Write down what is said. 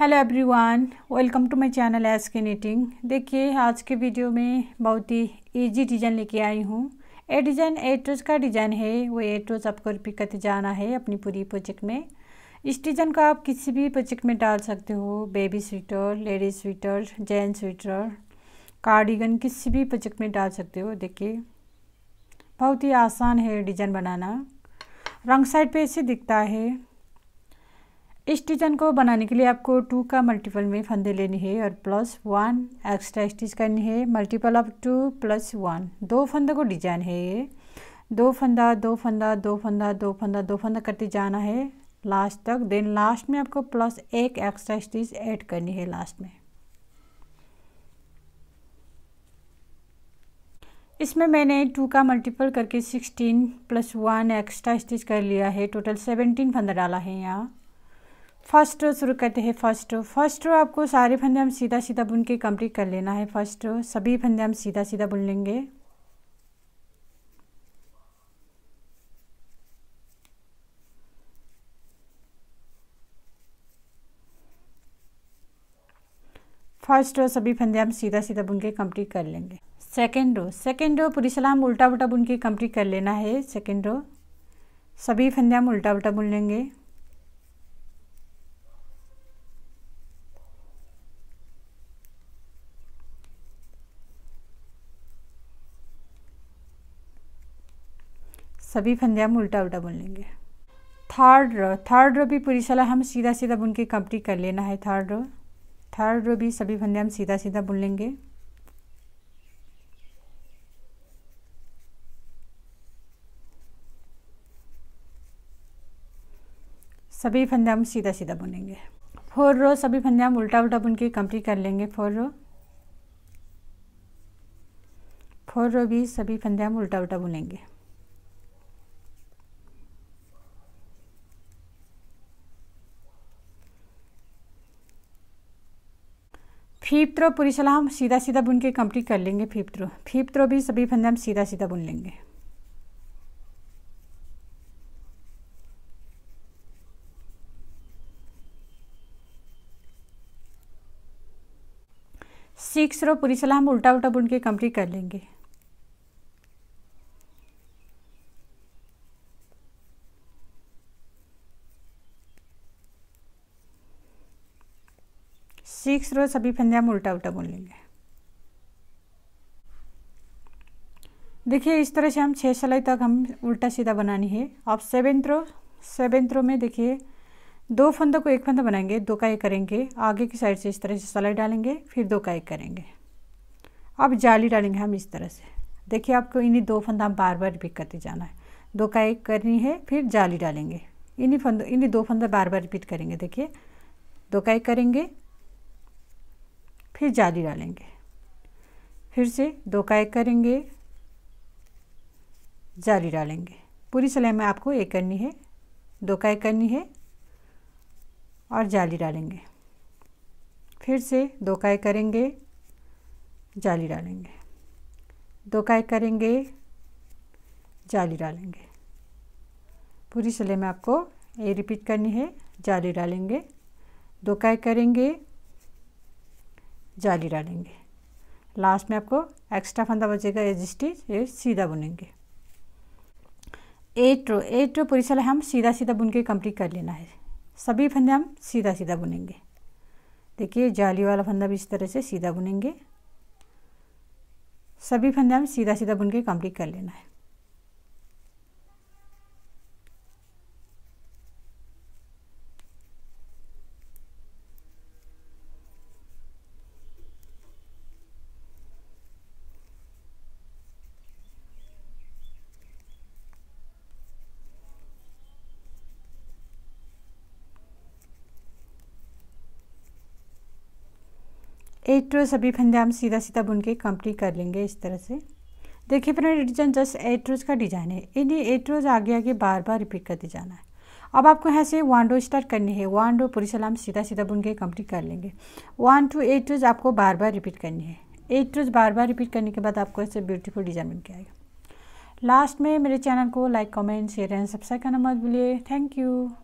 hello everyone welcome to my channel S K knitting देखिए आज के वीडियो में बहुत ही इजी डिज़ाइन लेके आई हूँ ए डिज़ाइन एट्रोज का डिज़ाइन है वो एट्रोज आपको रिपीट करते जाना है अपनी पूरी प्रोजेक्ट में इस डिज़ाइन को आप किसी भी प्रोजेक्ट में डाल सकते हो baby sweater ladies sweater gents sweater cardigan किसी भी प्रोजेक्ट में डाल सकते हो देखिए बहुत ही आसान है डिज़ाइन बनाना रंग साइड पर ऐसे दिखता है इस डिजाइन को बनाने के लिए आपको टू का मल्टीपल में फंदे लेने हैं और प्लस वन एक्स्ट्रा स्टिच करनी है multiple of two plus one दो फंदे को डिजाइन है ये दो फंदा दो फंदा दो फंदा दो फंदा दो फंदा करते जाना है लास्ट तक देन लास्ट में आपको प्लस एक एक्स्ट्रा स्टिच ऐड करनी है लास्ट में इसमें मैंने टू का मल्टीपल करके sixteen plus one extra stitch कर लिया है टोटल सेवेंटीन फंदा डाला है यहाँ फर्स्ट रो शुरू करते हैं फर्स्ट रो फर्स्ट रो आपको सारे फंदे हम सीधा सीधा बुन के कंप्लीट कर लेना है फर्स्ट रो सभी फंदे हम सीधा सीधा बुन लेंगे फर्स्ट रो सभी फंदे हम सीधा सीधा बुन के कंप्लीट कर लेंगे सेकेंड रो सेकेंड रो पूरी सलाम उल्टा उल्टा बुन के कंप्लीट कर लेना है सेकेंड रो सभी फंदे हम उल्टा उल्टा बुन लेंगे सभी फंदे हम उल्टा उल्टा बुन लेंगे थर्ड रो थर्ड रो भी पूरी सलाह हम सीधा सीधा बुन के कंप्लीट कर लेना है थर्ड रो थर्ड रो भी सभी फंदे हम सीधा सीधा बुन लेंगे सभी फंदे हम सीधा सीधा बुनेंगे फोर रो सभी फंदे हम उल्टा उल्टा बुन के कंप्लीट कर लेंगे फोर रो फोर रो भी सभी फंदे हम उल्टा उल्टा बुनेंगे फीप थ्रो पूरी सलाह हम सीधा सीधा बुन के कंप्लीट कर लेंगे फीप थ्रो फीप थ्रो भी सभी फंदे हम सीधा सीधा बुन लेंगे सिक्स रो पूरी सलाह हम उल्टा उल्टा बुन के कंप्लीट कर लेंगे सिक्स रो सभी फंदे हम उल्टा उल्टा बुन लेंगे देखिए इस तरह से हम छः सिलाई तक हम उल्टा सीधा बनानी है अब सेवेंथ रो सेवेंथ रो में देखिए दो फंदों को एक फंदा बनाएंगे दो का एक करेंगे आगे की साइड से इस तरह से सलाई डालेंगे फिर दो का एक करेंगे अब जाली डालेंगे हम इस तरह से देखिए आपको इन्हीं दो फंदा हम बार बार रिपीट करते जाना है दो का एक करनी है फिर जाली डालेंगे इन्हीं फंदों इन्हीं दो फंदा बार बार रिपीट करेंगे देखिए दो का एक करेंगे फिर जाली डालेंगे फिर से दो का एक करेंगे जाली डालेंगे पूरी सिलाई में आपको एक करनी है दो का एक करनी है और जाली डालेंगे फिर से दो काय करेंगे जाली डालेंगे दो काय करेंगे जाली डालेंगे पूरी सिलाई में आपको ये रिपीट करनी है जाली डालेंगे दो काय करेंगे जाली डालेंगे लास्ट में आपको एक्स्ट्रा फंदा बचेगा एज स्टिच ये सीधा बुनेंगे एट रो एट रो पूरी हम सीधा सीधा बुन के कंप्लीट कर लेना है सभी फंदे हम सीधा सीधा बुनेंगे देखिए जाली वाला फंदा भी इस तरह से सीधा बुनेंगे सभी फंदे हम सीधा सीधा बुन के कंप्लीट कर लेना है एट सभी फंदे हम सीधा सीधा बुन के कंप्लीट कर लेंगे इस तरह से देखिए friend design just eight rows का डिज़ाइन है इन्हें एट रोज़ आगे आगे बार बार रिपीट करते जाना है अब आपको यहाँ से वन रो स्टार्ट करनी है वन रो पूरी सलाम सीधा सीधा बुन के कंप्लीट कर लेंगे वन टू एट रोज़ आपको बार बार रिपीट करनी है एट रोज़ बार बार रिपीट करने के बाद आपको ऐसे ब्यूटीफुल डिज़ाइन बन के आएगा लास्ट में मेरे चैनल को like comment share and subscribe करना मत भूलिए थैंक यू